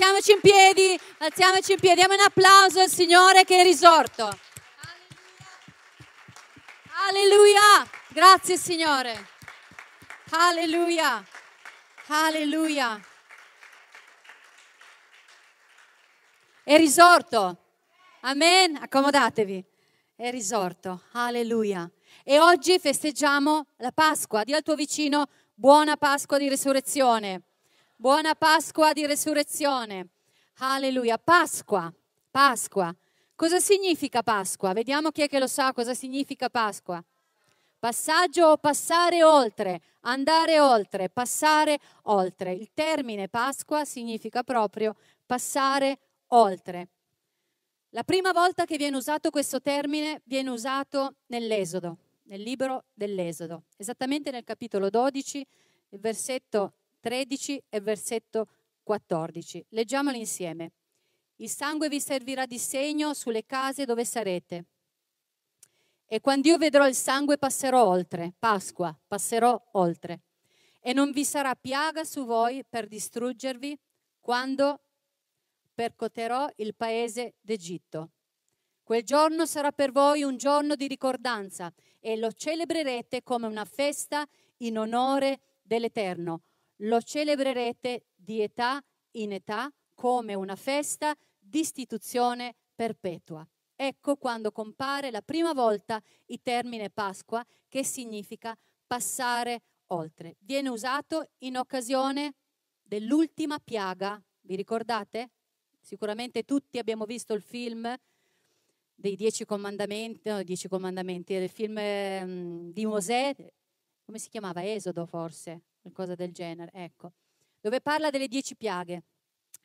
alziamoci in piedi, alziamoci in piedi, diamo un applauso al Signore che è risorto. Alleluia, Alleluia. grazie Signore. Alleluia, alleluia. È risorto. Amen, accomodatevi. È risorto, alleluia. E oggi festeggiamo la Pasqua. Dì al tuo vicino buona Pasqua di risurrezione. Buona Pasqua di resurrezione. Alleluia. Pasqua, Pasqua. Cosa significa Pasqua? Vediamo chi è che lo sa cosa significa Pasqua. Passaggio o passare oltre, andare oltre, passare oltre. Il termine Pasqua significa proprio passare oltre. La prima volta che viene usato questo termine viene usato nell'Esodo, nel libro dell'Esodo, esattamente nel capitolo 12, il versetto 13 e versetto 14. Leggiamolo insieme. Il sangue vi servirà di segno sulle case dove sarete. E quando io vedrò il sangue passerò oltre, Pasqua, passerò oltre. E non vi sarà piaga su voi per distruggervi quando percoterò il paese d'Egitto. Quel giorno sarà per voi un giorno di ricordanza e lo celebrerete come una festa in onore dell'Eterno lo celebrerete di età in età come una festa di istituzione perpetua. Ecco quando compare la prima volta il termine Pasqua, che significa passare oltre. Viene usato in occasione dell'ultima piaga, vi ricordate? Sicuramente tutti abbiamo visto il film dei Dieci Comandamenti, no, Dieci Comandamenti, il film um, di Mosè, come si chiamava? Esodo forse, qualcosa del genere, ecco, dove parla delle dieci piaghe.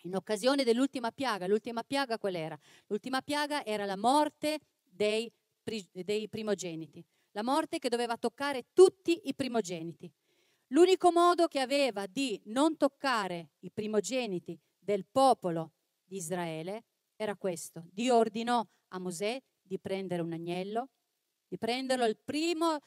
In occasione dell'ultima piaga, l'ultima piaga qual era? L'ultima piaga era la morte dei, dei primogeniti, la morte che doveva toccare tutti i primogeniti. L'unico modo che aveva di non toccare i primogeniti del popolo di Israele era questo. Dio ordinò a Mosè di prendere un agnello, di prenderlo il primo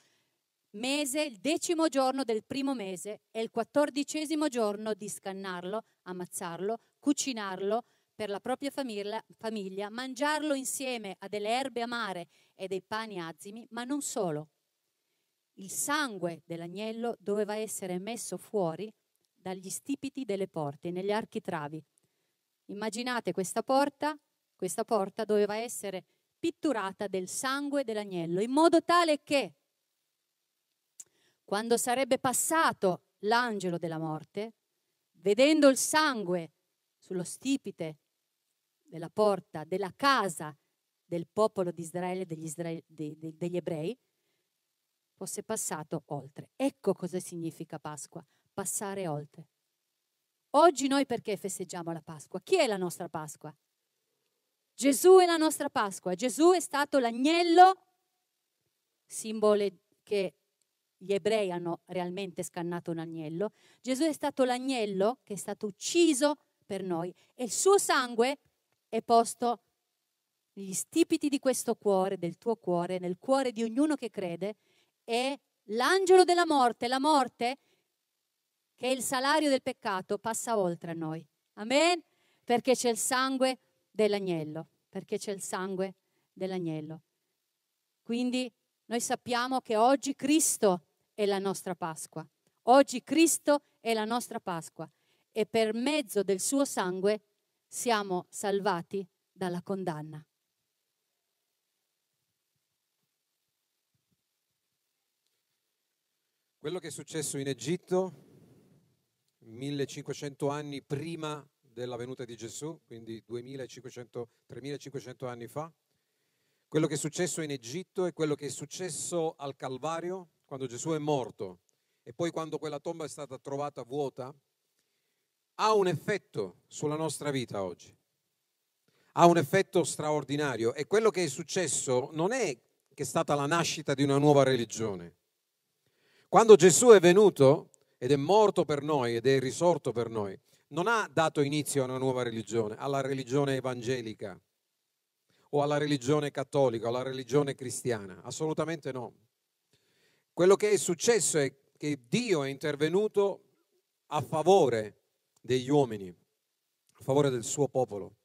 mese, il decimo giorno del primo mese e il quattordicesimo giorno di scannarlo, ammazzarlo, cucinarlo per la propria famiglia, famiglia, mangiarlo insieme a delle erbe amare e dei pani azimi, ma non solo. Il sangue dell'agnello doveva essere messo fuori dagli stipiti delle porte, negli architravi. Immaginate questa porta, questa porta doveva essere pitturata del sangue dell'agnello, in modo tale che quando sarebbe passato l'angelo della morte, vedendo il sangue sullo stipite della porta della casa del popolo di Israele, degli, Israele, de, degli ebrei, fosse passato oltre. Ecco cosa significa Pasqua, passare oltre. Oggi noi perché festeggiamo la Pasqua? Chi è la nostra Pasqua? Gesù è la nostra Pasqua. Gesù è stato l'agnello simbole che gli ebrei hanno realmente scannato un agnello, Gesù è stato l'agnello che è stato ucciso per noi e il suo sangue è posto negli stipiti di questo cuore, del tuo cuore, nel cuore di ognuno che crede e l'angelo della morte, la morte che è il salario del peccato, passa oltre a noi. Amen? Perché c'è il sangue dell'agnello, perché c'è il sangue dell'agnello. Quindi noi sappiamo che oggi Cristo è la nostra Pasqua. Oggi Cristo è la nostra Pasqua e per mezzo del suo sangue siamo salvati dalla condanna. Quello che è successo in Egitto 1500 anni prima della venuta di Gesù, quindi 2500, 3500 anni fa, quello che è successo in Egitto e quello che è successo al Calvario quando Gesù è morto e poi quando quella tomba è stata trovata vuota, ha un effetto sulla nostra vita oggi. Ha un effetto straordinario e quello che è successo non è che è stata la nascita di una nuova religione. Quando Gesù è venuto ed è morto per noi ed è risorto per noi, non ha dato inizio a una nuova religione, alla religione evangelica, o alla religione cattolica o alla religione cristiana, assolutamente no. Quello che è successo è che Dio è intervenuto a favore degli uomini, a favore del suo popolo.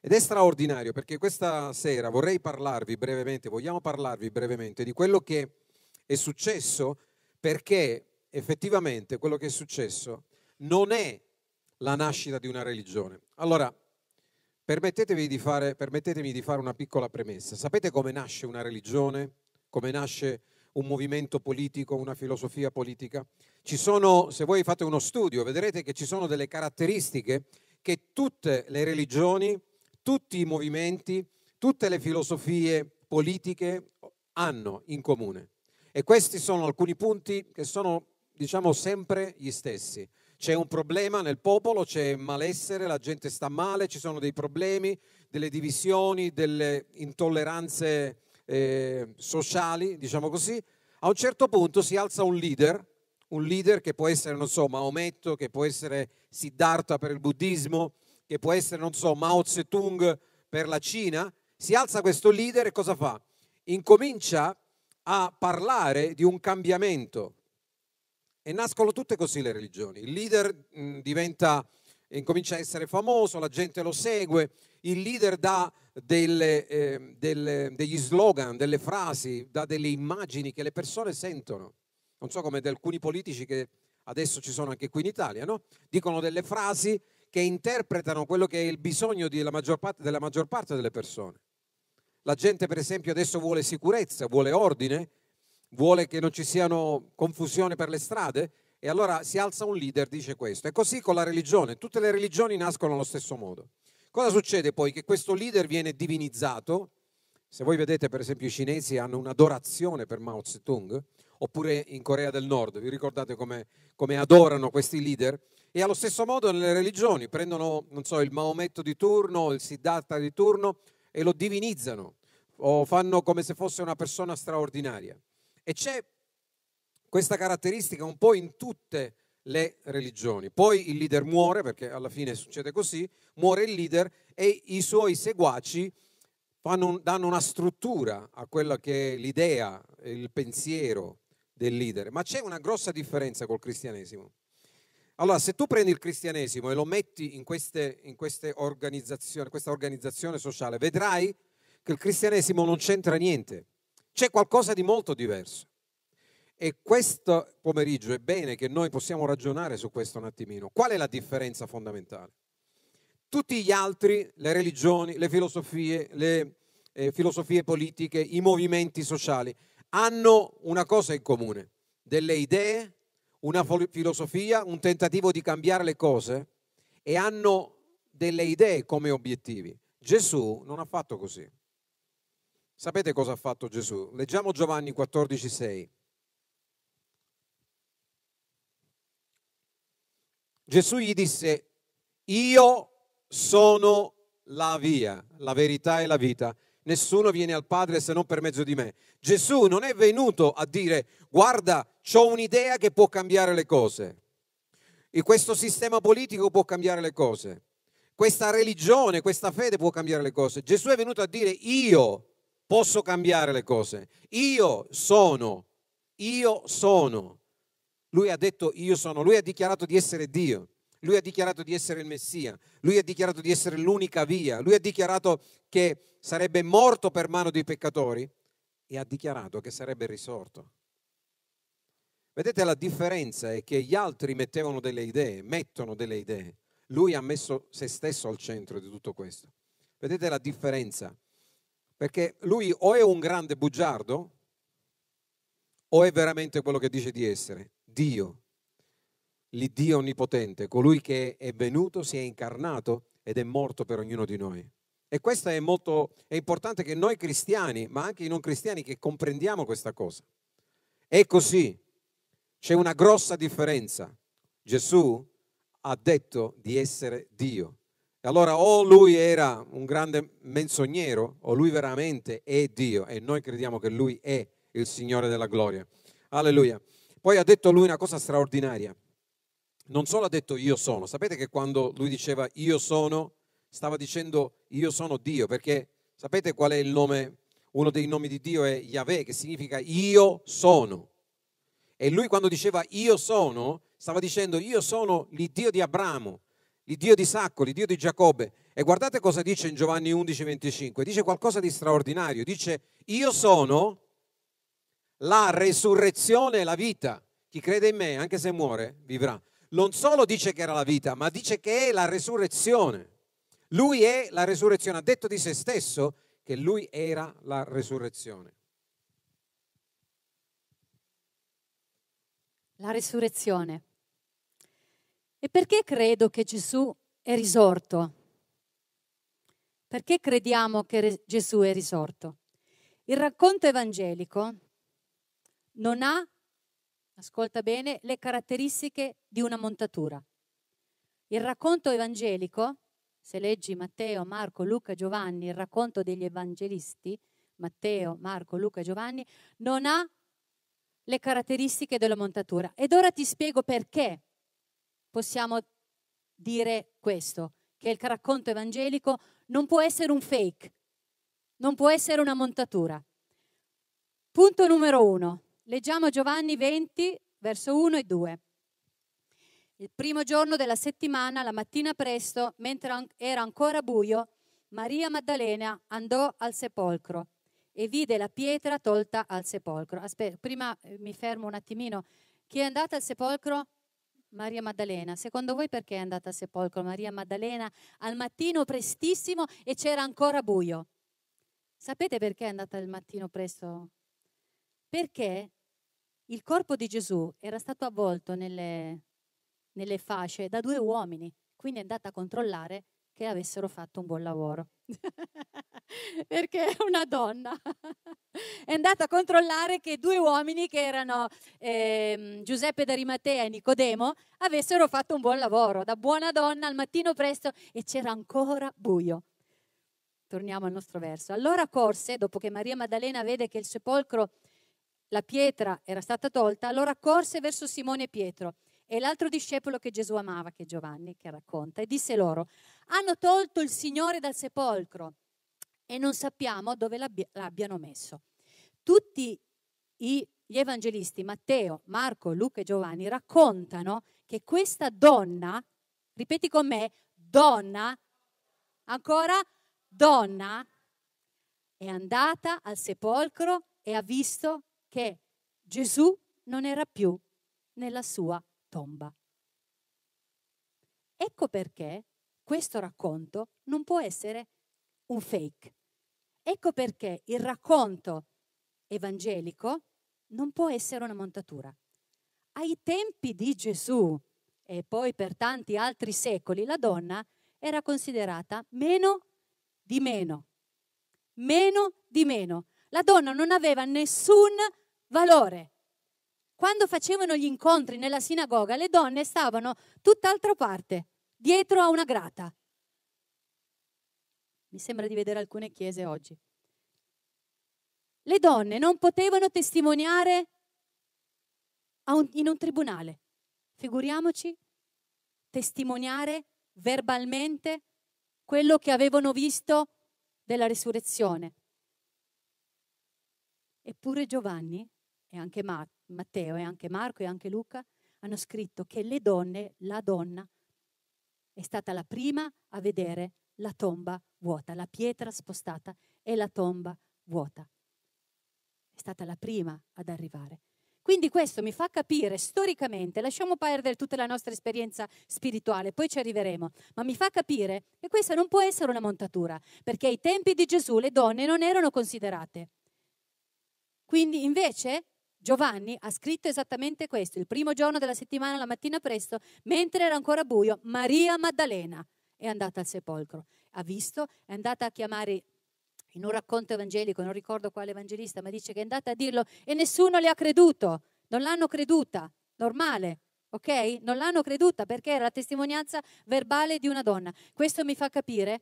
Ed è straordinario perché questa sera vorrei parlarvi brevemente, vogliamo parlarvi brevemente di quello che è successo perché effettivamente quello che è successo non è la nascita di una religione. Allora, Permettetemi di, fare, permettetemi di fare una piccola premessa. Sapete come nasce una religione? Come nasce un movimento politico, una filosofia politica? Ci sono, se voi fate uno studio, vedrete che ci sono delle caratteristiche che tutte le religioni, tutti i movimenti, tutte le filosofie politiche hanno in comune. E questi sono alcuni punti che sono, diciamo, sempre gli stessi. C'è un problema nel popolo, c'è malessere, la gente sta male, ci sono dei problemi, delle divisioni, delle intolleranze eh, sociali, diciamo così. A un certo punto si alza un leader, un leader che può essere, non so, Maometto, che può essere Siddhartha per il buddismo, che può essere, non so, Mao Zedong per la Cina. Si alza questo leader e cosa fa? Incomincia a parlare di un cambiamento, e nascono tutte così le religioni. Il leader mh, mm, diventa, eh, incomincia a essere famoso, la gente lo segue, il leader dà delle, eh, delle, degli slogan, delle frasi, dà delle immagini che le persone sentono. Non so come di alcuni politici che adesso ci sono anche qui in Italia, no? dicono delle frasi che interpretano quello che è il bisogno della maggior, parte, della maggior parte delle persone. La gente per esempio adesso vuole sicurezza, vuole ordine, vuole che non ci siano confusione per le strade e allora si alza un leader, dice questo. È così con la religione, tutte le religioni nascono allo stesso modo. Cosa succede poi? Che questo leader viene divinizzato. Se voi vedete per esempio i cinesi hanno un'adorazione per Mao Zedong, oppure in Corea del Nord, vi ricordate come, come adorano questi leader? E allo stesso modo nelle religioni prendono, non so, il Maometto di turno, il Siddhartha di turno e lo divinizzano o fanno come se fosse una persona straordinaria. E c'è questa caratteristica un po' in tutte le religioni. Poi il leader muore, perché alla fine succede così, muore il leader e i suoi seguaci fanno, danno una struttura a quella che è l'idea, il pensiero del leader. Ma c'è una grossa differenza col cristianesimo. Allora, se tu prendi il cristianesimo e lo metti in, queste, in queste questa organizzazione sociale, vedrai che il cristianesimo non c'entra niente c'è qualcosa di molto diverso. E questo pomeriggio è bene che noi possiamo ragionare su questo un attimino. Qual è la differenza fondamentale? Tutti gli altri, le religioni, le filosofie, le eh, filosofie politiche, i movimenti sociali, hanno una cosa in comune, delle idee, una filosofia, un tentativo di cambiare le cose e hanno delle idee come obiettivi. Gesù non ha fatto così. Sapete cosa ha fatto Gesù? Leggiamo Giovanni 14,6. Gesù gli disse, io sono la via, la verità e la vita. Nessuno viene al Padre se non per mezzo di me. Gesù non è venuto a dire, guarda, ho un'idea che può cambiare le cose. E questo sistema politico può cambiare le cose. Questa religione, questa fede può cambiare le cose. Gesù è venuto a dire, io posso cambiare le cose. Io sono, io sono. Lui ha detto io sono, lui ha dichiarato di essere Dio, lui ha dichiarato di essere il Messia, lui ha dichiarato di essere l'unica via, lui ha dichiarato che sarebbe morto per mano dei peccatori e ha dichiarato che sarebbe risorto. Vedete la differenza è che gli altri mettevano delle idee, mettono delle idee. Lui ha messo se stesso al centro di tutto questo. Vedete la differenza? Perché lui o è un grande bugiardo o è veramente quello che dice di essere, Dio, l'Iddio onnipotente, colui che è venuto, si è incarnato ed è morto per ognuno di noi. E questo è molto è importante che noi cristiani, ma anche i non cristiani, che comprendiamo questa cosa. È così, c'è una grossa differenza. Gesù ha detto di essere Dio. E allora o lui era un grande menzognero o lui veramente è Dio e noi crediamo che lui è il Signore della gloria. Alleluia. Poi ha detto lui una cosa straordinaria. Non solo ha detto io sono, sapete che quando lui diceva io sono, stava dicendo io sono Dio, perché sapete qual è il nome, uno dei nomi di Dio è Yahweh, che significa io sono. E lui quando diceva io sono, stava dicendo io sono l'Iddio di Abramo, il Dio di Sacco, Dio di Giacobbe. E guardate cosa dice in Giovanni 11, 25. Dice qualcosa di straordinario. Dice, io sono la resurrezione e la vita. Chi crede in me, anche se muore, vivrà. Non solo dice che era la vita, ma dice che è la resurrezione. Lui è la resurrezione. Ha detto di se stesso che lui era la resurrezione. La resurrezione. E perché credo che Gesù è risorto? Perché crediamo che Gesù è risorto? Il racconto evangelico non ha, ascolta bene, le caratteristiche di una montatura. Il racconto evangelico, se leggi Matteo, Marco, Luca, Giovanni, il racconto degli evangelisti, Matteo, Marco, Luca, Giovanni, non ha le caratteristiche della montatura. Ed ora ti spiego perché possiamo dire questo, che il racconto evangelico non può essere un fake, non può essere una montatura. Punto numero uno. Leggiamo Giovanni 20, verso 1 e 2. Il primo giorno della settimana, la mattina presto, mentre era ancora buio, Maria Maddalena andò al sepolcro e vide la pietra tolta al sepolcro. Aspetta, prima eh, mi fermo un attimino. Chi è andata al sepolcro? Maria Maddalena, secondo voi perché è andata a sepolcro Maria Maddalena al mattino prestissimo e c'era ancora buio? Sapete perché è andata al mattino presto? Perché il corpo di Gesù era stato avvolto nelle, nelle fasce da due uomini, quindi è andata a controllare che avessero fatto un buon lavoro. perché è una donna. È andata a controllare che due uomini, che erano eh, Giuseppe D'Arimatea e Nicodemo, avessero fatto un buon lavoro. Da buona donna al mattino presto e c'era ancora buio. Torniamo al nostro verso. Allora corse, dopo che Maria Maddalena vede che il sepolcro, la pietra era stata tolta, allora corse verso Simone e Pietro e l'altro discepolo che Gesù amava, che è Giovanni, che racconta, e disse loro, hanno tolto il Signore dal sepolcro e non sappiamo dove l'abbiano messo. Tutti gli evangelisti, Matteo, Marco, Luca e Giovanni, raccontano che questa donna, ripeti con me, donna, ancora donna, è andata al sepolcro e ha visto che Gesù non era più nella sua tomba. Ecco perché questo racconto non può essere un fake. Ecco perché il racconto evangelico non può essere una montatura. Ai tempi di Gesù e poi per tanti altri secoli la donna era considerata meno di meno, meno di meno. La donna non aveva nessun valore. Quando facevano gli incontri nella sinagoga, le donne stavano tutt'altra parte, dietro a una grata. Mi sembra di vedere alcune chiese oggi. Le donne non potevano testimoniare un, in un tribunale. Figuriamoci testimoniare verbalmente quello che avevano visto della risurrezione. Eppure Giovanni e anche Mar- Matteo e anche Marco e anche Luca hanno scritto che le donne, la donna, è stata la prima a vedere la tomba vuota, la pietra spostata e la tomba vuota. È stata la prima ad arrivare. Quindi questo mi fa capire storicamente, lasciamo perdere tutta la nostra esperienza spirituale, poi ci arriveremo, ma mi fa capire che questa non può essere una montatura, perché ai tempi di Gesù le donne non erano considerate. Quindi invece Giovanni ha scritto esattamente questo, il primo giorno della settimana, la mattina presto, mentre era ancora buio, Maria Maddalena è andata al sepolcro, ha visto, è andata a chiamare in un racconto evangelico, non ricordo quale evangelista, ma dice che è andata a dirlo e nessuno le ha creduto, non l'hanno creduta, normale, ok? Non l'hanno creduta perché era la testimonianza verbale di una donna. Questo mi fa capire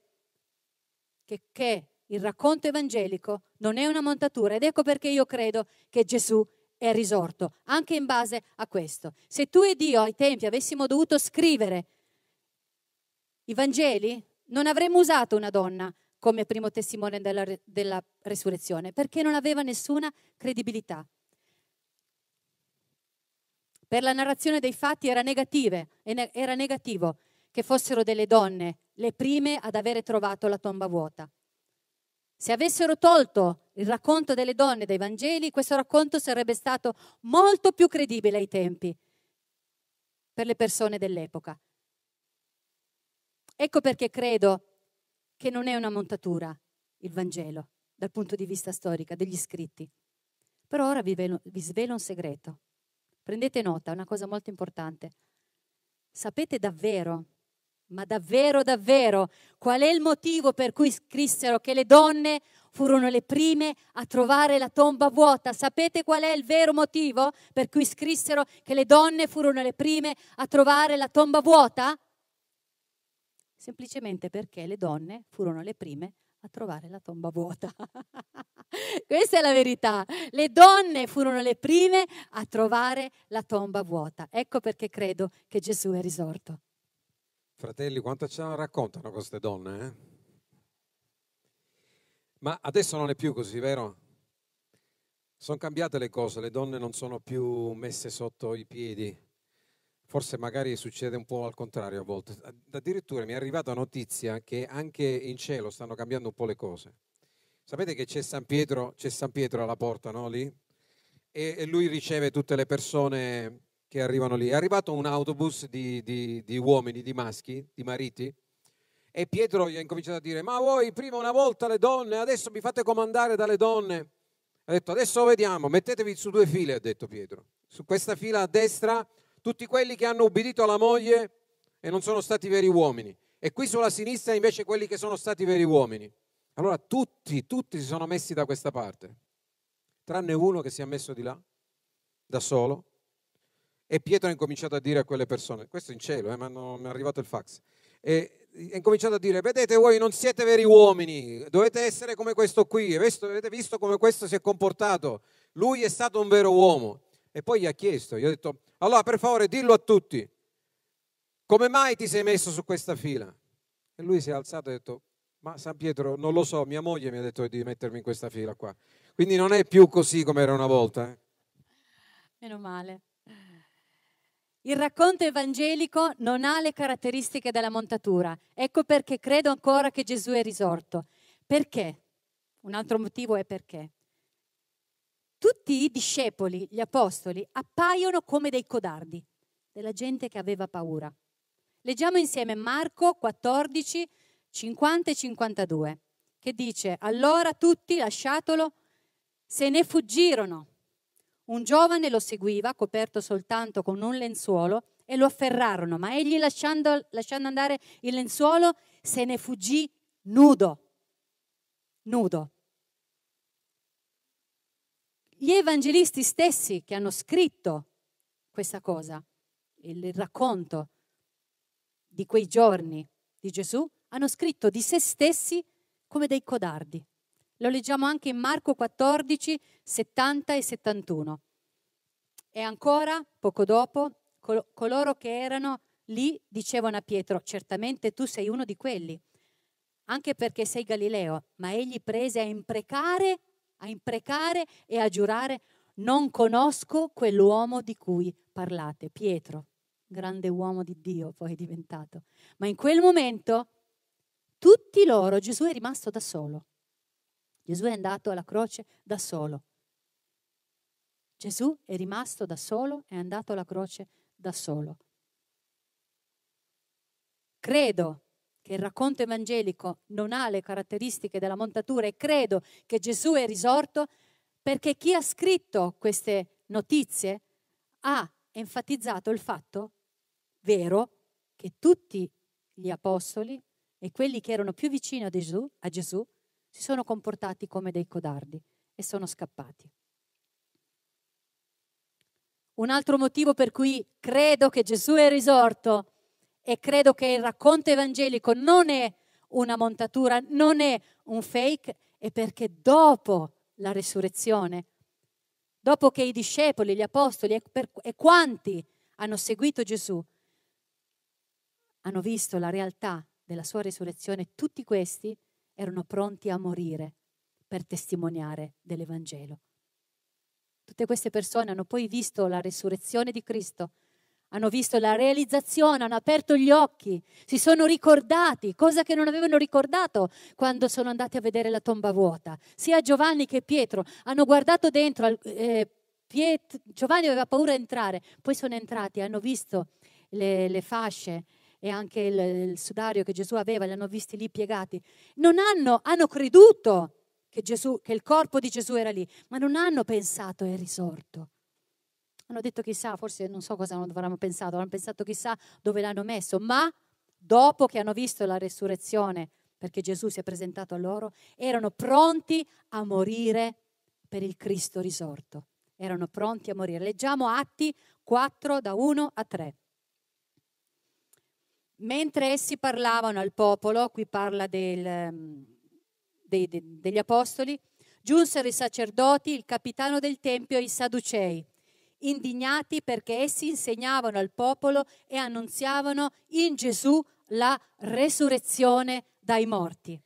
che, che il racconto evangelico non è una montatura ed ecco perché io credo che Gesù è risorto, anche in base a questo. Se tu ed io ai tempi avessimo dovuto scrivere i Vangeli, non avremmo usato una donna come primo testimone della, della resurrezione, perché non aveva nessuna credibilità. Per la narrazione dei fatti era, negative, era negativo che fossero delle donne le prime ad avere trovato la tomba vuota. Se avessero tolto il racconto delle donne dai Vangeli, questo racconto sarebbe stato molto più credibile ai tempi per le persone dell'epoca. Ecco perché credo che non è una montatura il Vangelo dal punto di vista storico, degli scritti. Però ora vi, velo, vi svelo un segreto. Prendete nota, una cosa molto importante. Sapete davvero, ma davvero, davvero, qual è il motivo per cui scrissero che le donne furono le prime a trovare la tomba vuota? Sapete qual è il vero motivo per cui scrissero che le donne furono le prime a trovare la tomba vuota? semplicemente perché le donne furono le prime a trovare la tomba vuota. Questa è la verità. Le donne furono le prime a trovare la tomba vuota. Ecco perché credo che Gesù è risorto. Fratelli, quanto ce la raccontano queste donne? Eh? Ma adesso non è più così, vero? Sono cambiate le cose, le donne non sono più messe sotto i piedi forse magari succede un po' al contrario a volte. Addirittura mi è arrivata notizia che anche in cielo stanno cambiando un po' le cose. Sapete che c'è San Pietro, c'è San Pietro alla porta, no? Lì? E, e lui riceve tutte le persone che arrivano lì. È arrivato un autobus di, di, di uomini, di maschi, di mariti, e Pietro gli ha incominciato a dire, ma voi prima una volta le donne, adesso mi fate comandare dalle donne. Ha detto, adesso vediamo, mettetevi su due file, ha detto Pietro. Su questa fila a destra tutti quelli che hanno ubbidito alla moglie e non sono stati veri uomini. E qui sulla sinistra invece quelli che sono stati veri uomini. Allora tutti, tutti si sono messi da questa parte, tranne uno che si è messo di là, da solo. E Pietro ha incominciato a dire a quelle persone, questo in cielo, eh, ma mi è arrivato il fax, e ha incominciato a dire, vedete voi non siete veri uomini, dovete essere come questo qui, avete visto come questo si è comportato, lui è stato un vero uomo. E poi gli ha chiesto, gli ho detto, allora per favore dillo a tutti, come mai ti sei messo su questa fila? E lui si è alzato e ha detto, ma San Pietro non lo so, mia moglie mi ha detto di mettermi in questa fila qua. Quindi non è più così come era una volta. Eh? Meno male. Il racconto evangelico non ha le caratteristiche della montatura. Ecco perché credo ancora che Gesù è risorto. Perché? Un altro motivo è perché tutti i discepoli, gli apostoli, appaiono come dei codardi, della gente che aveva paura. Leggiamo insieme Marco 14, 50 e 52, che dice, allora tutti, lasciatolo, se ne fuggirono. Un giovane lo seguiva, coperto soltanto con un lenzuolo, e lo afferrarono, ma egli lasciando, lasciando andare il lenzuolo se ne fuggì nudo. Nudo gli evangelisti stessi che hanno scritto questa cosa, il racconto di quei giorni di Gesù, hanno scritto di se stessi come dei codardi. Lo leggiamo anche in Marco 14, 70 e 71. E ancora, poco dopo, col- coloro che erano lì dicevano a Pietro, certamente tu sei uno di quelli, anche perché sei Galileo, ma egli prese a imprecare a imprecare e a giurare, non conosco quell'uomo di cui parlate, Pietro, grande uomo di Dio poi è diventato. Ma in quel momento tutti loro, Gesù è rimasto da solo. Gesù è andato alla croce da solo. Gesù è rimasto da solo, è andato alla croce da solo. Credo che il racconto evangelico non ha le caratteristiche della montatura e credo che Gesù è risorto perché chi ha scritto queste notizie ha enfatizzato il fatto vero che tutti gli apostoli e quelli che erano più vicini a Gesù, a Gesù si sono comportati come dei codardi e sono scappati. Un altro motivo per cui credo che Gesù è risorto e credo che il racconto evangelico non è una montatura, non è un fake, è perché dopo la resurrezione, dopo che i discepoli, gli apostoli e, per, e quanti hanno seguito Gesù, hanno visto la realtà della sua resurrezione, tutti questi erano pronti a morire per testimoniare dell'Evangelo. Tutte queste persone hanno poi visto la resurrezione di Cristo hanno visto la realizzazione, hanno aperto gli occhi, si sono ricordati, cosa che non avevano ricordato quando sono andati a vedere la tomba vuota. Sia Giovanni che Pietro hanno guardato dentro, eh, Piet- Giovanni aveva paura di entrare, poi sono entrati, hanno visto le, le fasce e anche il, il, sudario che Gesù aveva, li hanno visti lì piegati. Non hanno, hanno creduto che, Gesù, che il corpo di Gesù era lì, ma non hanno pensato è risorto hanno detto chissà, forse non so cosa avranno pensato, hanno pensato chissà dove l'hanno messo, ma dopo che hanno visto la resurrezione, perché Gesù si è presentato a loro, erano pronti a morire per il Cristo risorto. Erano pronti a morire. Leggiamo Atti 4 da 1 a 3. Mentre essi parlavano al popolo, qui parla del, ehm, dei, degli apostoli, giunsero i sacerdoti, il capitano del Tempio e i Sadducei indignati perché essi insegnavano al popolo e annunziavano in Gesù la resurrezione dai morti.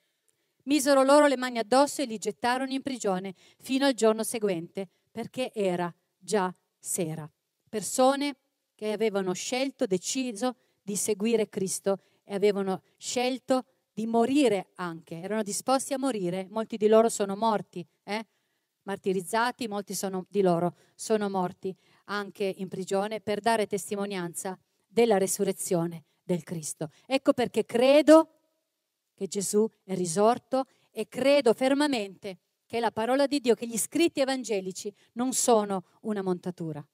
Misero loro le mani addosso e li gettarono in prigione fino al giorno seguente, perché era già sera. Persone che avevano scelto, deciso di seguire Cristo e avevano scelto di morire anche, erano disposti a morire, molti di loro sono morti, eh? martirizzati, molti sono, di loro sono morti anche in prigione per dare testimonianza della resurrezione del Cristo. Ecco perché credo che Gesù è risorto e credo fermamente che la parola di Dio, che gli scritti evangelici non sono una montatura.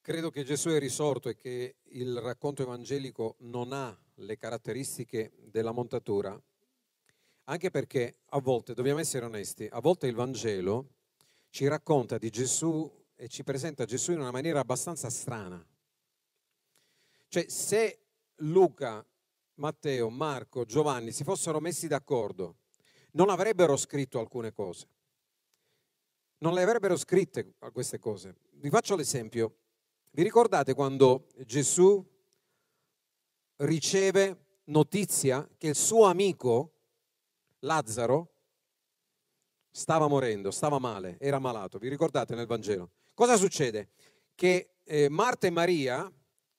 Credo che Gesù è risorto e che il racconto evangelico non ha le caratteristiche della montatura, anche perché a volte, dobbiamo essere onesti, a volte il Vangelo ci racconta di Gesù e ci presenta Gesù in una maniera abbastanza strana. Cioè, se Luca, Matteo, Marco, Giovanni si fossero messi d'accordo, non avrebbero scritto alcune cose. Non le avrebbero scritte queste cose. Vi faccio l'esempio. Vi ricordate quando Gesù riceve notizia che il suo amico Lazzaro stava morendo, stava male, era malato, vi ricordate nel Vangelo? Cosa succede? Che eh, Marta e Maria,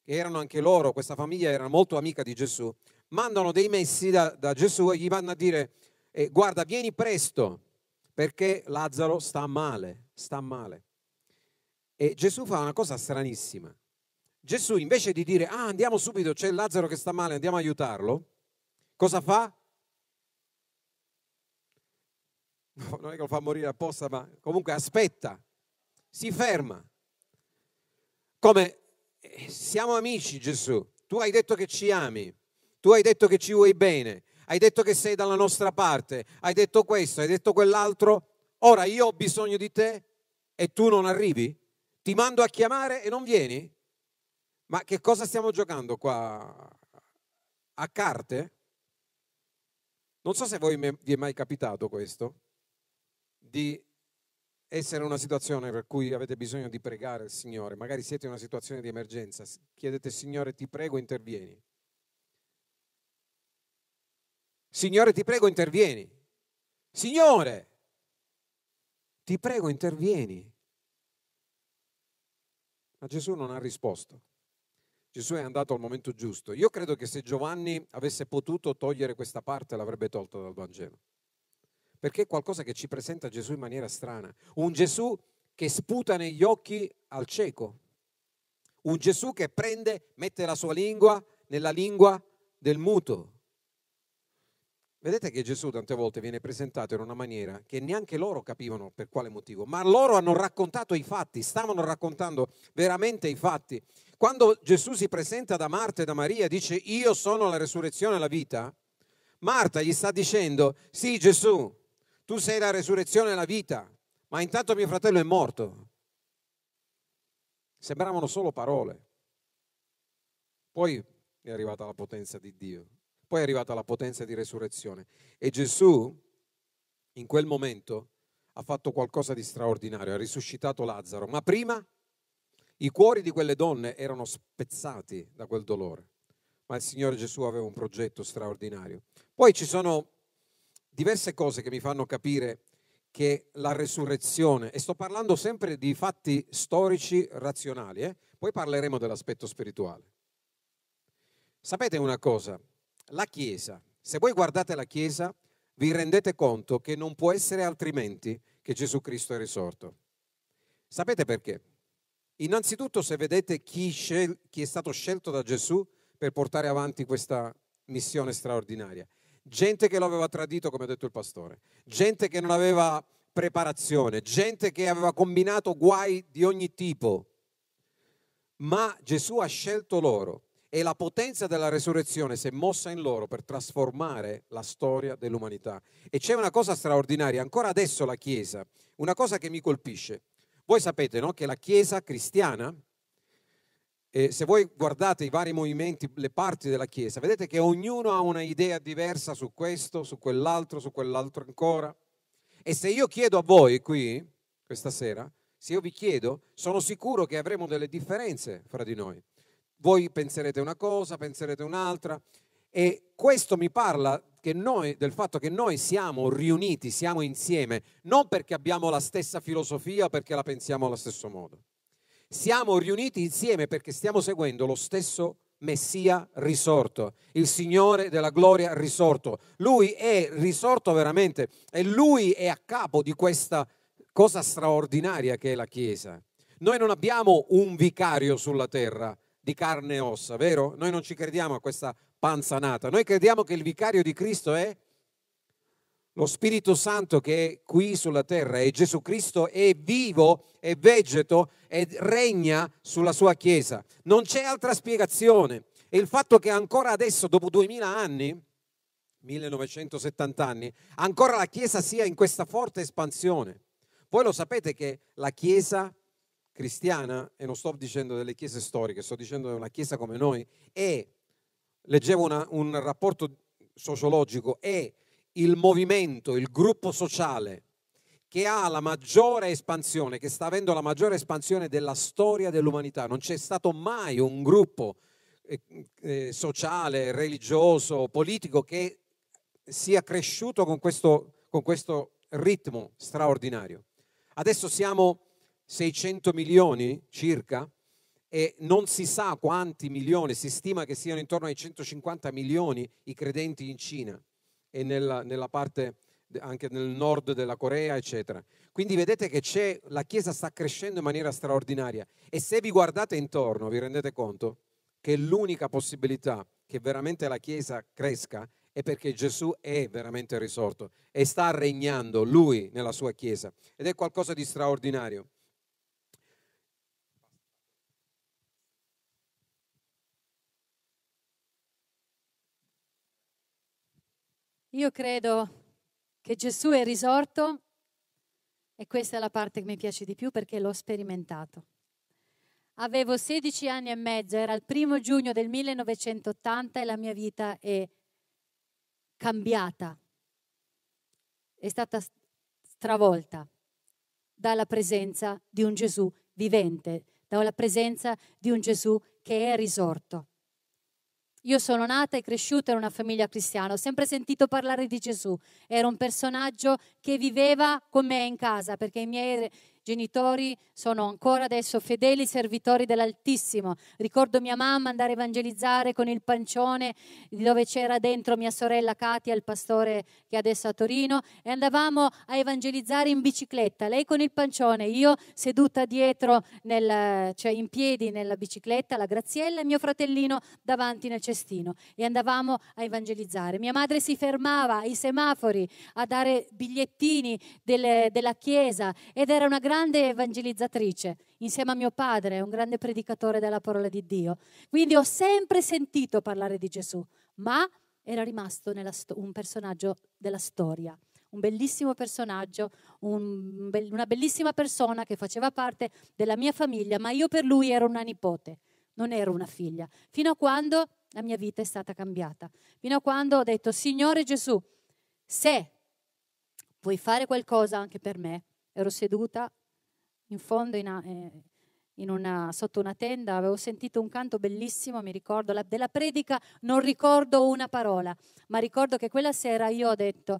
che erano anche loro, questa famiglia era molto amica di Gesù, mandano dei messi da, da Gesù e gli vanno a dire eh, guarda vieni presto perché Lazzaro sta male, sta male. E Gesù fa una cosa stranissima. Gesù invece di dire ah andiamo subito, c'è Lazzaro che sta male, andiamo a aiutarlo, cosa fa? non è che lo fa morire apposta, ma comunque aspetta, si ferma. Come eh, siamo amici Gesù, tu hai detto che ci ami, tu hai detto che ci vuoi bene, hai detto che sei dalla nostra parte, hai detto questo, hai detto quell'altro, ora io ho bisogno di te e tu non arrivi? Ti mando a chiamare e non vieni? Ma che cosa stiamo giocando qua? A carte? Non so se voi vi è mai capitato questo di essere in una situazione per cui avete bisogno di pregare il Signore, magari siete in una situazione di emergenza, chiedete Signore ti prego intervieni. Signore ti prego intervieni. Signore ti prego intervieni. Ma Gesù non ha risposto. Gesù è andato al momento giusto. Io credo che se Giovanni avesse potuto togliere questa parte l'avrebbe tolta dal Vangelo perché è qualcosa che ci presenta Gesù in maniera strana. Un Gesù che sputa negli occhi al cieco, un Gesù che prende, mette la sua lingua nella lingua del muto. Vedete che Gesù tante volte viene presentato in una maniera che neanche loro capivano per quale motivo, ma loro hanno raccontato i fatti, stavano raccontando veramente i fatti. Quando Gesù si presenta da Marta e da Maria, e dice io sono la resurrezione e la vita, Marta gli sta dicendo sì Gesù, tu sei la resurrezione e la vita, ma intanto mio fratello è morto. Sembravano solo parole. Poi è arrivata la potenza di Dio, poi è arrivata la potenza di resurrezione e Gesù in quel momento ha fatto qualcosa di straordinario, ha risuscitato Lazzaro, ma prima i cuori di quelle donne erano spezzati da quel dolore, ma il Signore Gesù aveva un progetto straordinario. Poi ci sono diverse cose che mi fanno capire che la resurrezione, e sto parlando sempre di fatti storici razionali, eh? poi parleremo dell'aspetto spirituale. Sapete una cosa, la Chiesa, se voi guardate la Chiesa, vi rendete conto che non può essere altrimenti che Gesù Cristo è risorto. Sapete perché? Innanzitutto se vedete chi, scel- chi è stato scelto da Gesù per portare avanti questa missione straordinaria, gente che lo aveva tradito, come ha detto il pastore, gente che non aveva preparazione, gente che aveva combinato guai di ogni tipo. Ma Gesù ha scelto loro e la potenza della resurrezione si è mossa in loro per trasformare la storia dell'umanità. E c'è una cosa straordinaria, ancora adesso la Chiesa, una cosa che mi colpisce. Voi sapete no, che la Chiesa cristiana e se voi guardate i vari movimenti, le parti della Chiesa, vedete che ognuno ha una idea diversa su questo, su quell'altro, su quell'altro ancora. E se io chiedo a voi qui, questa sera, se io vi chiedo, sono sicuro che avremo delle differenze fra di noi. Voi penserete una cosa, penserete un'altra. E questo mi parla noi, del fatto che noi siamo riuniti, siamo insieme, non perché abbiamo la stessa filosofia o perché la pensiamo allo stesso modo. Siamo riuniti insieme perché stiamo seguendo lo stesso Messia risorto, il Signore della gloria risorto. Lui è risorto veramente e lui è a capo di questa cosa straordinaria che è la Chiesa. Noi non abbiamo un vicario sulla terra di carne e ossa, vero? Noi non ci crediamo a questa panza nata, noi crediamo che il vicario di Cristo è lo Spirito Santo che è qui sulla terra e Gesù Cristo è vivo è vegeto e regna sulla sua Chiesa. Non c'è altra spiegazione. E il fatto che ancora adesso, dopo duemila anni, 1970 anni, ancora la Chiesa sia in questa forte espansione. Voi lo sapete che la Chiesa cristiana, e non sto dicendo delle chiese storiche, sto dicendo di una Chiesa come noi, è, leggevo una, un rapporto sociologico, è il movimento, il gruppo sociale che ha la maggiore espansione, che sta avendo la maggiore espansione della storia dell'umanità. Non c'è stato mai un gruppo eh, eh sociale, religioso, politico che sia cresciuto con questo, con questo ritmo straordinario. Adesso siamo 600 milioni circa e non si sa quanti milioni, si stima che siano intorno ai 150 milioni i credenti in Cina e nella, nella parte anche nel nord della Corea, eccetera. Quindi vedete che c'è, la Chiesa sta crescendo in maniera straordinaria e se vi guardate intorno vi rendete conto che l'unica possibilità che veramente la Chiesa cresca è perché Gesù è veramente risorto e sta regnando lui nella sua Chiesa ed è qualcosa di straordinario. Io credo che Gesù è risorto e questa è la parte che mi piace di più perché l'ho sperimentato. Avevo 16 anni e mezzo, era il primo giugno del 1980 e la mia vita è cambiata, è stata stravolta dalla presenza di un Gesù vivente, dalla presenza di un Gesù che è risorto. Io sono nata e cresciuta in una famiglia cristiana, ho sempre sentito parlare di Gesù. Era un personaggio che viveva con me in casa perché i miei genitori sono ancora adesso fedeli servitori dell'Altissimo. Ricordo mia mamma andare a evangelizzare con il pancione dove c'era dentro mia sorella Katia, il pastore che è adesso è a Torino, e andavamo a evangelizzare in bicicletta, lei con il pancione, io seduta dietro, nel, cioè in piedi nella bicicletta, la Graziella e mio fratellino davanti nel cestino e andavamo a evangelizzare. Mia madre si fermava ai semafori a dare bigliettini delle, della chiesa ed era una grande grande evangelizzatrice, insieme a mio padre, un grande predicatore della parola di Dio. Quindi ho sempre sentito parlare di Gesù, ma era rimasto sto- un personaggio della storia, un bellissimo personaggio, un be- una bellissima persona che faceva parte della mia famiglia, ma io per lui ero una nipote, non ero una figlia, fino a quando la mia vita è stata cambiata, fino a quando ho detto, Signore Gesù, se vuoi fare qualcosa anche per me, ero seduta in fondo in, eh, in una, sotto una tenda, avevo sentito un canto bellissimo, mi ricordo, la, della predica non ricordo una parola, ma ricordo che quella sera io ho detto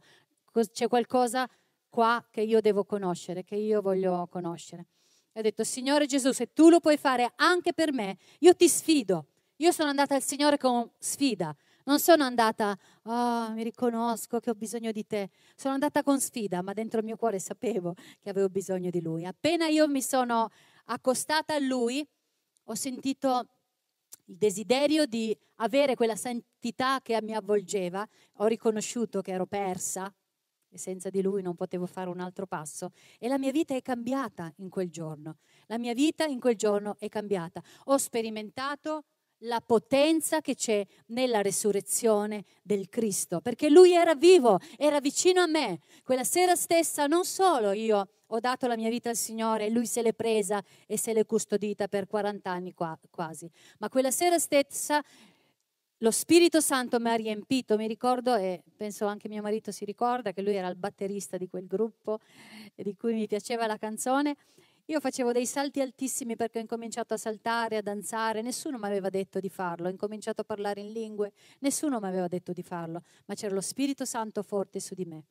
c'è qualcosa qua che io devo conoscere, che io voglio conoscere. E ho detto, Signore Gesù, se tu lo puoi fare anche per me, io ti sfido. Io sono andata al Signore con sfida. Non sono andata, oh, mi riconosco che ho bisogno di te. Sono andata con sfida, ma dentro il mio cuore sapevo che avevo bisogno di lui. Appena io mi sono accostata a lui, ho sentito il desiderio di avere quella santità che mi avvolgeva, ho riconosciuto che ero persa e senza di lui non potevo fare un altro passo e la mia vita è cambiata in quel giorno. La mia vita in quel giorno è cambiata. Ho sperimentato la potenza che c'è nella resurrezione del Cristo, perché lui era vivo, era vicino a me. Quella sera stessa non solo io ho dato la mia vita al Signore, e lui se l'è presa e se l'è custodita per 40 anni qua, quasi, ma quella sera stessa lo Spirito Santo mi ha riempito, mi ricordo e penso anche mio marito si ricorda che lui era il batterista di quel gruppo di cui mi piaceva la canzone io facevo dei salti altissimi perché ho incominciato a saltare, a danzare, nessuno mi aveva detto di farlo, ho incominciato a parlare in lingue, nessuno mi aveva detto di farlo, ma c'era lo Spirito Santo forte su di me.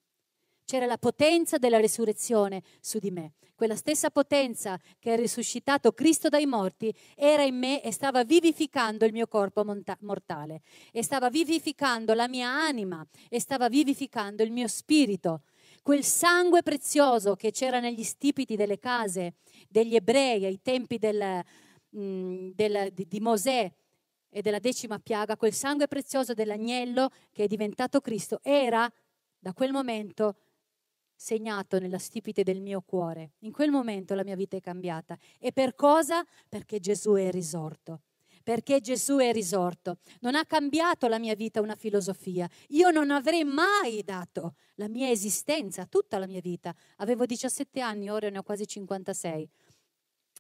C'era la potenza della risurrezione su di me. Quella stessa potenza che ha risuscitato Cristo dai morti era in me e stava vivificando il mio corpo monta- mortale, e stava vivificando la mia anima, e stava vivificando il mio spirito quel sangue prezioso che c'era negli stipiti delle case degli ebrei ai tempi del, mh, mm, del, di, di Mosè e della decima piaga, quel sangue prezioso dell'agnello che è diventato Cristo, era da quel momento segnato nella stipite del mio cuore. In quel momento la mia vita è cambiata. E per cosa? Perché Gesù è risorto perché Gesù è risorto. Non ha cambiato la mia vita una filosofia. Io non avrei mai dato la mia esistenza, tutta la mia vita. Avevo 17 anni, ora ne ho quasi 56.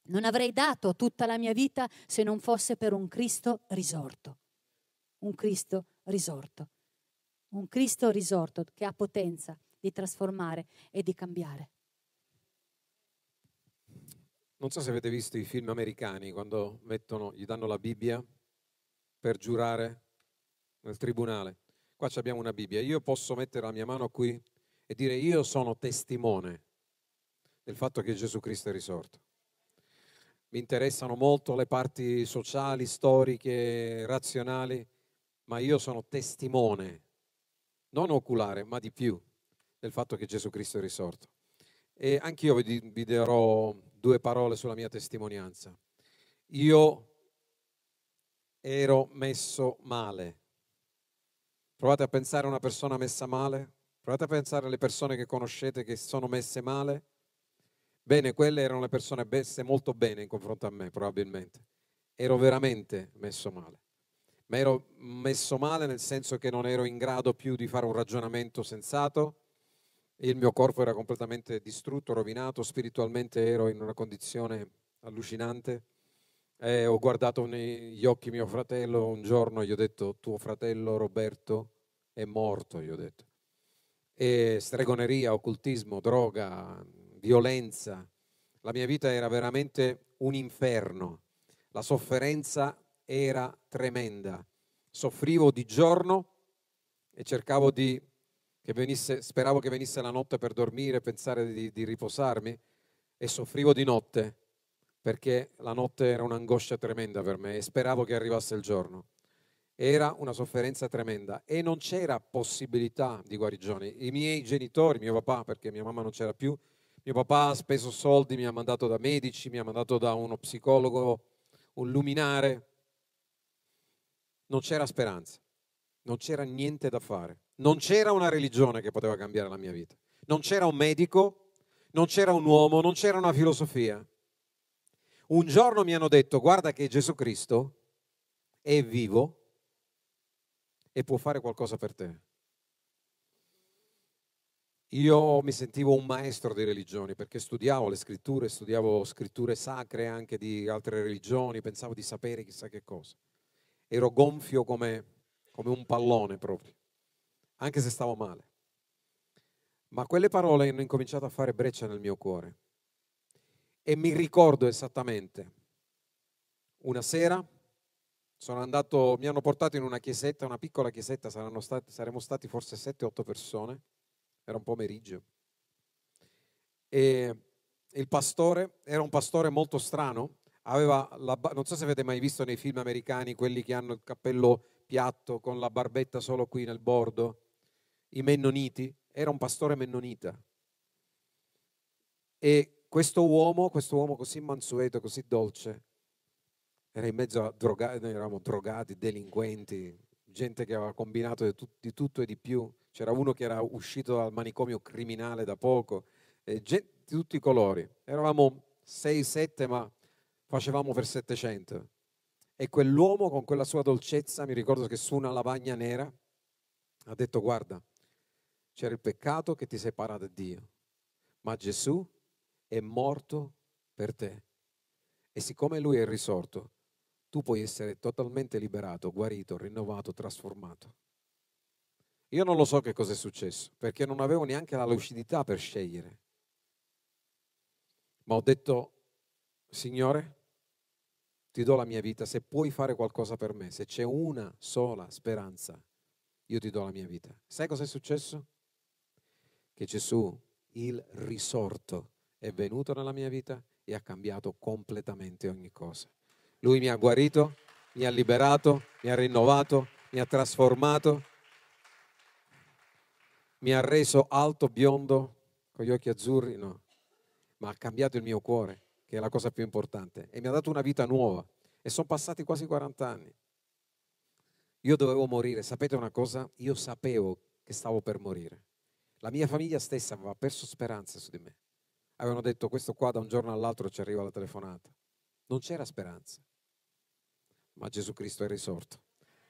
Non avrei dato tutta la mia vita se non fosse per un Cristo risorto. Un Cristo risorto. Un Cristo risorto che ha potenza di trasformare e di cambiare. Non so se avete visto i film americani quando mettono, gli danno la Bibbia per giurare nel tribunale. Qua abbiamo una Bibbia. Io posso mettere la mia mano qui e dire io sono testimone del fatto che Gesù Cristo è risorto. Mi interessano molto le parti sociali, storiche, razionali, ma io sono testimone, non oculare, ma di più, del fatto che Gesù Cristo è risorto e anch'io vi, vi darò due parole sulla mia testimonianza. Io ero messo male. Provate a pensare a una persona messa male, provate a pensare alle persone che conoscete che sono messe male. Bene, quelle erano le persone messe molto bene in confronto a me, probabilmente. Ero veramente messo male. Ma ero messo male nel senso che non ero in grado più di fare un ragionamento sensato, il mio corpo era completamente distrutto, rovinato, spiritualmente ero in una condizione allucinante. E eh, ho guardato negli occhi mio fratello un giorno, gli ho detto, tuo fratello Roberto è morto, gli ho detto. E stregoneria, occultismo, droga, violenza. La mia vita era veramente un inferno. La sofferenza era tremenda. Soffrivo di giorno e cercavo di che venisse, speravo che venisse la notte per dormire, pensare di, di riposarmi e soffrivo di notte perché la notte era un'angoscia tremenda per me e speravo che arrivasse il giorno. Era una sofferenza tremenda e non c'era possibilità di guarigione. I miei genitori, mio papà, perché mia mamma non c'era più, mio papà ha speso soldi, mi ha mandato da medici, mi ha mandato da uno psicologo, un luminare. Non c'era speranza. Non c'era niente da fare. Non c'era una religione che poteva cambiare la mia vita. Non c'era un medico, non c'era un uomo, non c'era una filosofia. Un giorno mi hanno detto, guarda che Gesù Cristo è vivo e può fare qualcosa per te. Io mi sentivo un maestro di religioni perché studiavo le scritture, studiavo scritture sacre anche di altre religioni, pensavo di sapere chissà che cosa. Ero gonfio come come un pallone proprio, anche se stavo male. Ma quelle parole hanno incominciato a fare breccia nel mio cuore. E mi ricordo esattamente, una sera andato, mi hanno portato in una chiesetta, una piccola chiesetta, stati, saremmo stati forse 7-8 persone, era un pomeriggio. E il pastore era un pastore molto strano, aveva la, non so se avete mai visto nei film americani quelli che hanno il cappello piatto con la barbetta solo qui nel bordo, i mennoniti, era un pastore mennonita. E questo uomo, questo uomo così mansueto, così dolce, era in mezzo a drogati, noi eravamo drogati, delinquenti, gente che aveva combinato di, tut, di tutto e di più, c'era uno che era uscito dal manicomio criminale da poco, eh, gente, di tutti i colori, eravamo 6-7 ma facevamo per 700 e quell'uomo con quella sua dolcezza, mi ricordo che su una lavagna nera ha detto guarda, c'era il peccato che ti separa da Dio, ma Gesù è morto per te e siccome lui è risorto, tu puoi essere totalmente liberato, guarito, rinnovato, trasformato. Io non lo so che cosa è successo, perché non avevo neanche la lucidità per scegliere. Ma ho detto, Signore, ti do la mia vita, se puoi fare qualcosa per me, se c'è una sola speranza, io ti do la mia vita. Sai cosa è successo? Che Gesù, il risorto, è venuto nella mia vita e ha cambiato completamente ogni cosa. Lui mi ha guarito, mi ha liberato, mi ha rinnovato, mi ha trasformato, mi ha reso alto, biondo, con gli occhi azzurri, no, ma ha cambiato il mio cuore che è la cosa più importante, e mi ha dato una vita nuova. E sono passati quasi 40 anni. Io dovevo morire, sapete una cosa? Io sapevo che stavo per morire. La mia famiglia stessa aveva perso speranza su di me. Avevano detto questo qua da un giorno all'altro ci arriva la telefonata. Non c'era speranza. Ma Gesù Cristo è risorto.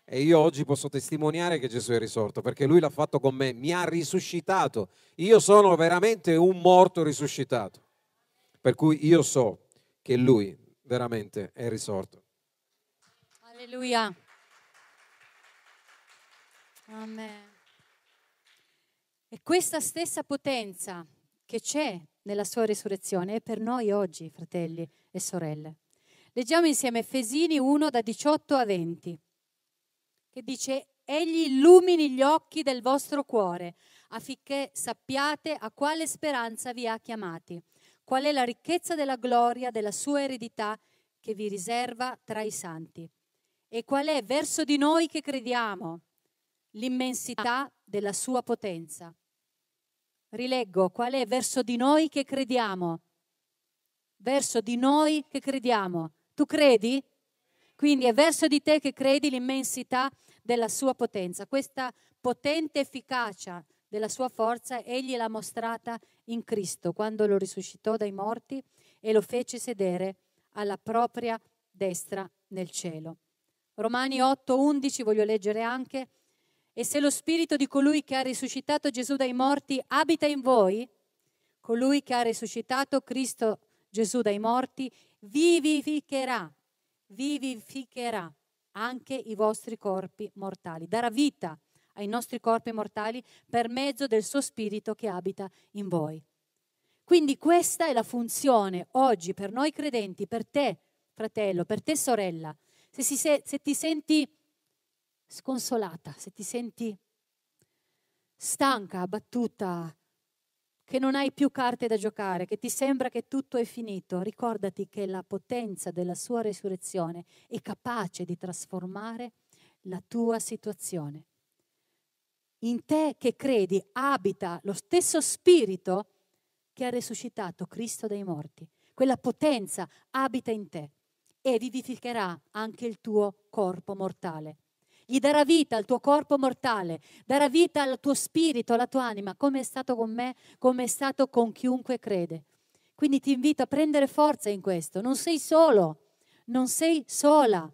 E io oggi posso testimoniare che Gesù è risorto perché lui l'ha fatto con me, mi ha risuscitato. Io sono veramente un morto risuscitato. Per cui io so che lui veramente è risorto. Alleluia. Amen. E questa stessa potenza che c'è nella sua risurrezione è per noi oggi, fratelli e sorelle. Leggiamo insieme Efesini 1 da 18 a 20, che dice, Egli illumini gli occhi del vostro cuore affinché sappiate a quale speranza vi ha chiamati qual è la ricchezza della gloria della sua eredità che vi riserva tra i santi e qual è verso di noi che crediamo l'immensità della sua potenza. Rileggo, qual è verso di noi che crediamo? Verso di noi che crediamo. Tu credi? Quindi è verso di te che credi l'immensità della sua potenza, questa potente efficacia della sua forza, egli l'ha mostrata in Cristo, quando lo risuscitò dai morti e lo fece sedere alla propria destra nel cielo. Romani 8:11 voglio leggere anche. E se lo spirito di colui che ha risuscitato Gesù dai morti abita in voi, colui che ha risuscitato Cristo Gesù dai morti vivificherà, vivificherà anche i vostri corpi mortali, darà vita a ai nostri corpi mortali per mezzo del suo spirito che abita in voi. Quindi questa è la funzione oggi per noi credenti, per te fratello, per te sorella, se, si, se, se ti senti sconsolata, se ti senti stanca, abbattuta, che non hai più carte da giocare, che ti sembra che tutto è finito, ricordati che la potenza della sua resurrezione è capace di trasformare la tua situazione in te che credi abita lo stesso spirito che ha risuscitato Cristo dai morti. Quella potenza abita in te e vivificherà anche il tuo corpo mortale. Gli darà vita al tuo corpo mortale, darà vita al tuo spirito, alla tua anima, come è stato con me, come è stato con chiunque crede. Quindi ti invito a prendere forza in questo. Non sei solo, non sei sola.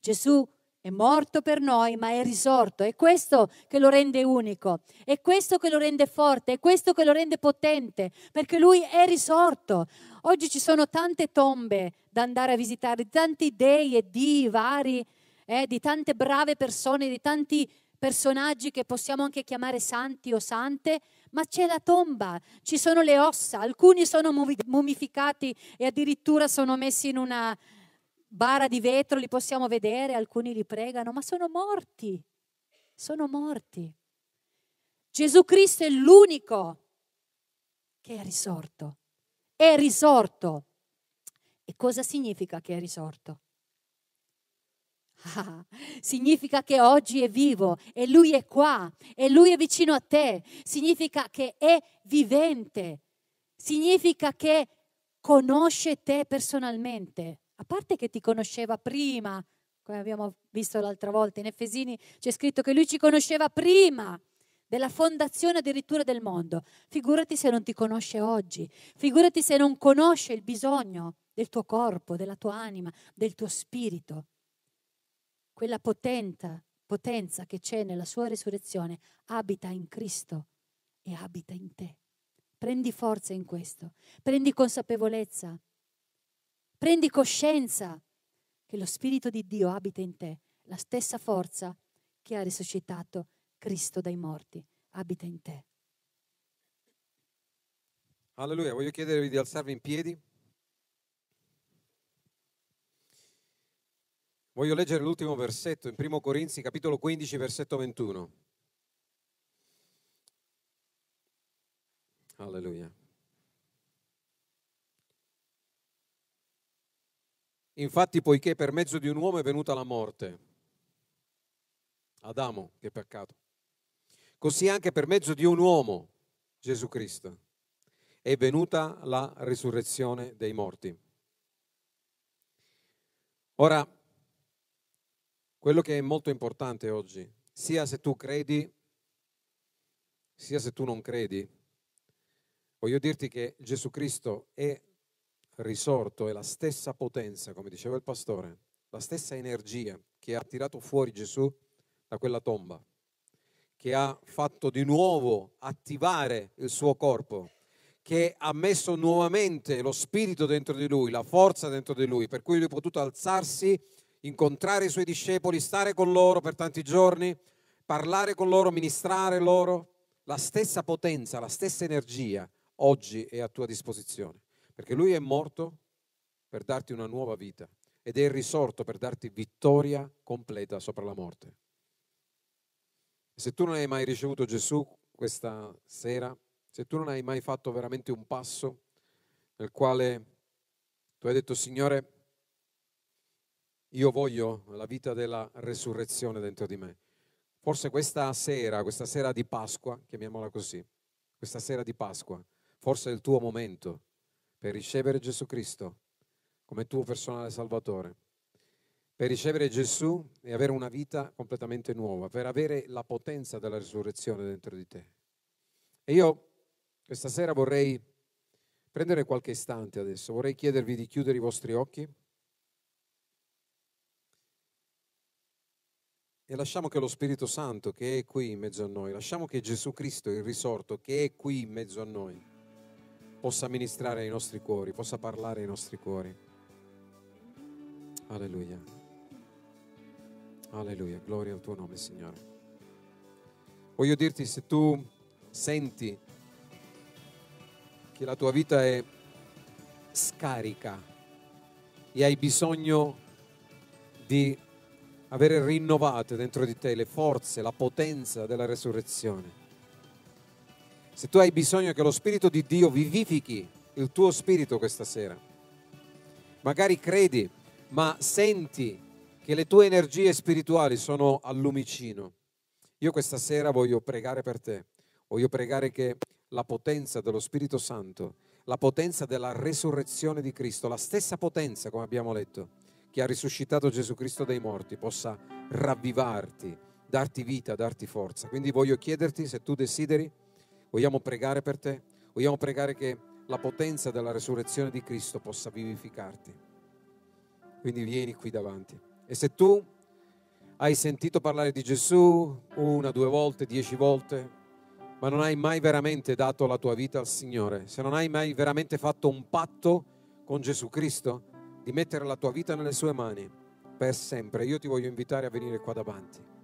Gesù è morto per noi, ma è risorto. È questo che lo rende unico, è questo che lo rende forte, è questo che lo rende potente, perché lui è risorto. Oggi ci sono tante tombe da andare a visitare, tanti dei e di vari, eh, di tante brave persone, di tanti personaggi che possiamo anche chiamare santi o sante, ma c'è la tomba, ci sono le ossa, alcuni sono mumificati e addirittura sono messi in una bara di vetro, li possiamo vedere, alcuni li pregano, ma sono morti, sono morti. Gesù Cristo è l'unico che è risorto, è risorto. E cosa significa che è risorto? Ah, significa che oggi è vivo e lui è qua e lui è vicino a te. Significa che è vivente. Significa che conosce te personalmente a parte che ti conosceva prima, come abbiamo visto l'altra volta in Efesini, c'è scritto che lui ci conosceva prima della fondazione addirittura del mondo. Figurati se non ti conosce oggi, figurati se non conosce il bisogno del tuo corpo, della tua anima, del tuo spirito. Quella potenta, potenza che c'è nella sua risurrezione abita in Cristo e abita in te. Prendi forza in questo, prendi consapevolezza Prendi coscienza che lo Spirito di Dio abita in te, la stessa forza che ha risuscitato Cristo dai morti abita in te. Alleluia, voglio chiedervi di alzarvi in piedi. Voglio leggere l'ultimo versetto in 1 Corinzi capitolo 15 versetto 21. Alleluia. Infatti, poiché per mezzo di un uomo è venuta la morte, Adamo, che peccato, così anche per mezzo di un uomo, Gesù Cristo, è venuta la risurrezione dei morti. Ora, quello che è molto importante oggi, sia se tu credi, sia se tu non credi, voglio dirti che Gesù Cristo è risorto è la stessa potenza, come diceva il pastore, la stessa energia che ha tirato fuori Gesù da quella tomba, che ha fatto di nuovo attivare il suo corpo, che ha messo nuovamente lo spirito dentro di lui, la forza dentro di lui, per cui lui è potuto alzarsi, incontrare i suoi discepoli, stare con loro per tanti giorni, parlare con loro, ministrare loro. La stessa potenza, la stessa energia oggi è a tua disposizione perché lui è morto per darti una nuova vita ed è risorto per darti vittoria completa sopra la morte. Se tu non hai mai ricevuto Gesù questa sera, se tu non hai mai fatto veramente un passo nel quale tu hai detto Signore, io voglio la vita della resurrezione dentro di me. Forse questa sera, questa sera di Pasqua, chiamiamola così, questa sera di Pasqua, forse è il tuo momento per ricevere Gesù Cristo come tuo personale Salvatore, per ricevere Gesù e avere una vita completamente nuova, per avere la potenza della risurrezione dentro di te. E io questa sera vorrei prendere qualche istante adesso, vorrei chiedervi di chiudere i vostri occhi e lasciamo che lo Spirito Santo che è qui in mezzo a noi, lasciamo che Gesù Cristo, il risorto, che è qui in mezzo a noi, possa ministrare ai nostri cuori, possa parlare ai nostri cuori. Alleluia. Alleluia. Gloria al tuo nome, Signore. Voglio dirti se tu senti che la tua vita è scarica e hai bisogno di avere rinnovate dentro di te le forze, la potenza della resurrezione se tu hai bisogno che lo Spirito di Dio vivifichi il tuo spirito questa sera, magari credi, ma senti che le tue energie spirituali sono al lumicino. Io questa sera voglio pregare per te, voglio pregare che la potenza dello Spirito Santo, la potenza della resurrezione di Cristo, la stessa potenza, come abbiamo letto, che ha risuscitato Gesù Cristo dai morti, possa ravvivarti, darti vita, darti forza. Quindi voglio chiederti se tu desideri Vogliamo pregare per te? Vogliamo pregare che la potenza della resurrezione di Cristo possa vivificarti. Quindi vieni qui davanti. E se tu hai sentito parlare di Gesù una, due volte, dieci volte, ma non hai mai veramente dato la tua vita al Signore, se non hai mai veramente fatto un patto con Gesù Cristo di mettere la tua vita nelle sue mani per sempre, io ti voglio invitare a venire qua davanti.